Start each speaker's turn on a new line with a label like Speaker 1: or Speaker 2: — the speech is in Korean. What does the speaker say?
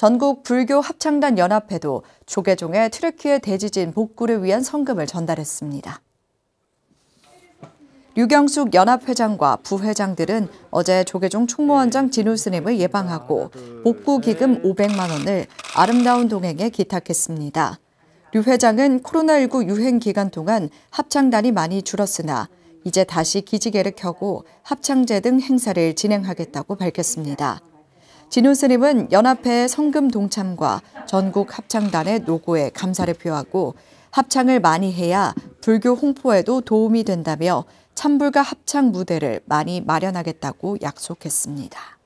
Speaker 1: 전국 불교 합창단 연합회도 조계종의 트르키의 대지진 복구를 위한 성금을 전달했습니다. 유경숙 연합회장과 부회장들은 어제 조계종 총무원장 진우 스님을 예방하고 복구 기금 500만 원을 아름다운 동행에 기탁했습니다. 류 회장은 코로나19 유행 기간 동안 합창단이 많이 줄었으나 이제 다시 기지개를 켜고 합창제 등 행사를 진행하겠다고 밝혔습니다. 진우스님은 연합회 성금 동참과 전국 합창단의 노고에 감사를 표하고 합창을 많이 해야 불교 홍포에도 도움이 된다며 참불가 합창 무대를 많이 마련하겠다고 약속했습니다.